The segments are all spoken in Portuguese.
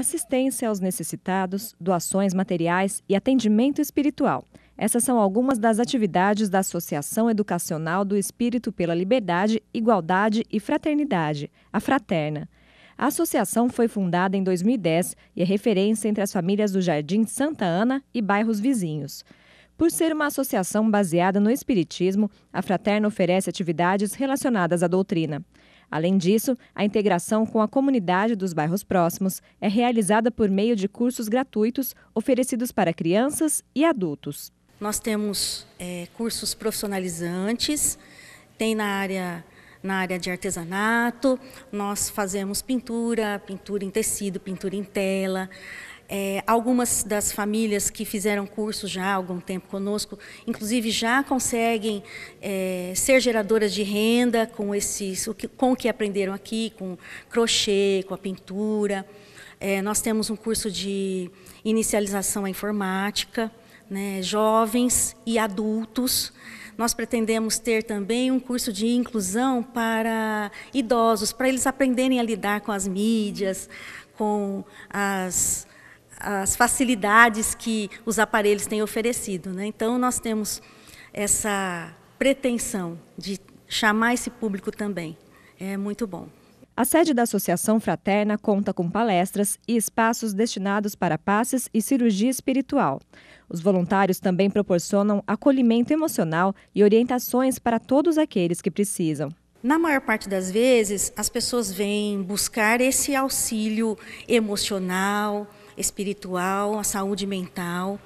assistência aos necessitados, doações materiais e atendimento espiritual. Essas são algumas das atividades da Associação Educacional do Espírito pela Liberdade, Igualdade e Fraternidade, a Fraterna. A associação foi fundada em 2010 e é referência entre as famílias do Jardim Santa Ana e bairros vizinhos. Por ser uma associação baseada no Espiritismo, a Fraterna oferece atividades relacionadas à doutrina. Além disso, a integração com a comunidade dos bairros próximos é realizada por meio de cursos gratuitos oferecidos para crianças e adultos. Nós temos é, cursos profissionalizantes, tem na área na área de artesanato, nós fazemos pintura, pintura em tecido, pintura em tela, é, algumas das famílias que fizeram curso já há algum tempo conosco, inclusive já conseguem é, ser geradoras de renda com, esses, com o que aprenderam aqui, com crochê, com a pintura. É, nós temos um curso de inicialização à informática, né, jovens e adultos. Nós pretendemos ter também um curso de inclusão para idosos, para eles aprenderem a lidar com as mídias, com as as facilidades que os aparelhos têm oferecido. Né? Então, nós temos essa pretensão de chamar esse público também. É muito bom. A sede da Associação Fraterna conta com palestras e espaços destinados para passes e cirurgia espiritual. Os voluntários também proporcionam acolhimento emocional e orientações para todos aqueles que precisam. Na maior parte das vezes, as pessoas vêm buscar esse auxílio emocional, espiritual, a saúde mental.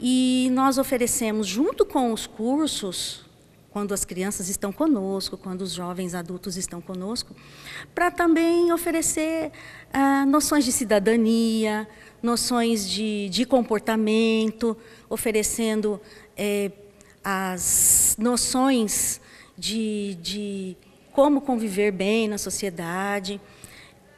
E nós oferecemos, junto com os cursos, quando as crianças estão conosco, quando os jovens adultos estão conosco, para também oferecer ah, noções de cidadania, noções de, de comportamento, oferecendo é, as noções de, de como conviver bem na sociedade.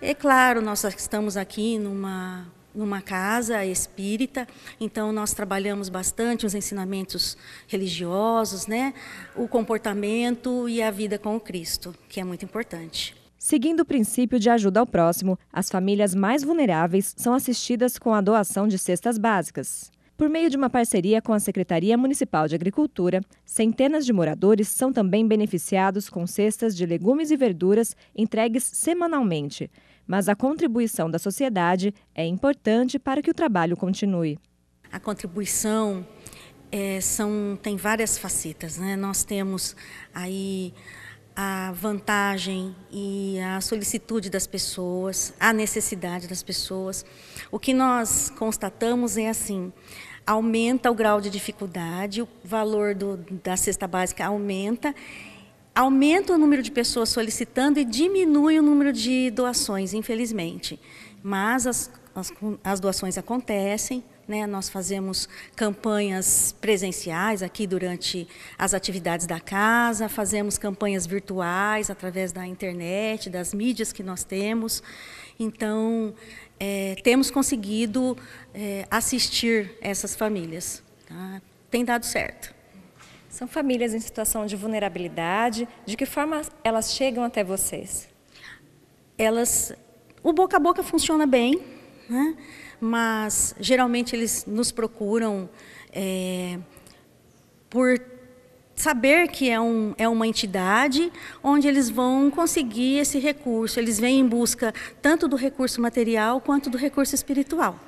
É claro, nós estamos aqui numa numa casa espírita, então nós trabalhamos bastante os ensinamentos religiosos, né? o comportamento e a vida com o Cristo, que é muito importante. Seguindo o princípio de ajuda ao próximo, as famílias mais vulneráveis são assistidas com a doação de cestas básicas. Por meio de uma parceria com a Secretaria Municipal de Agricultura, centenas de moradores são também beneficiados com cestas de legumes e verduras entregues semanalmente. Mas a contribuição da sociedade é importante para que o trabalho continue. A contribuição é, são, tem várias facetas. Né? Nós temos aí a vantagem e a solicitude das pessoas, a necessidade das pessoas. O que nós constatamos é assim: aumenta o grau de dificuldade, o valor do, da cesta básica aumenta, aumenta o número de pessoas solicitando e diminui o número de doações, infelizmente. Mas as, as, as doações acontecem, né, nós fazemos campanhas presenciais aqui durante as atividades da casa, fazemos campanhas virtuais através da internet, das mídias que nós temos. Então, é, temos conseguido é, assistir essas famílias. Tá? Tem dado certo. São famílias em situação de vulnerabilidade. De que forma elas chegam até vocês? Elas, o boca a boca funciona bem né? mas geralmente eles nos procuram é, por saber que é, um, é uma entidade onde eles vão conseguir esse recurso. Eles vêm em busca tanto do recurso material quanto do recurso espiritual.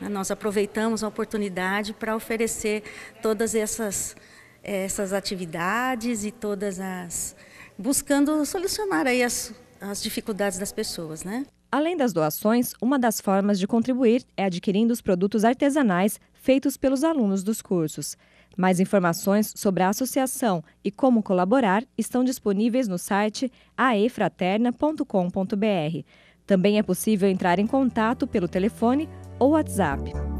Né? Nós aproveitamos a oportunidade para oferecer todas essas, essas atividades e todas as. buscando solucionar aí as as dificuldades das pessoas, né? Além das doações, uma das formas de contribuir é adquirindo os produtos artesanais feitos pelos alunos dos cursos. Mais informações sobre a associação e como colaborar estão disponíveis no site aefraterna.com.br. Também é possível entrar em contato pelo telefone ou WhatsApp.